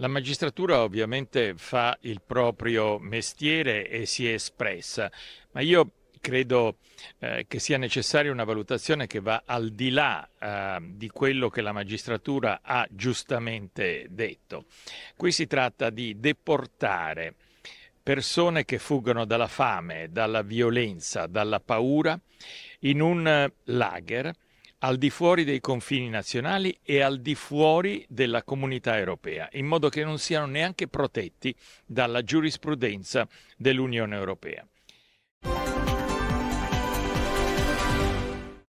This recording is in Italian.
La magistratura ovviamente fa il proprio mestiere e si è espressa, ma io credo eh, che sia necessaria una valutazione che va al di là eh, di quello che la magistratura ha giustamente detto. Qui si tratta di deportare persone che fuggono dalla fame, dalla violenza, dalla paura in un eh, lager al di fuori dei confini nazionali e al di fuori della comunità europea, in modo che non siano neanche protetti dalla giurisprudenza dell'Unione europea.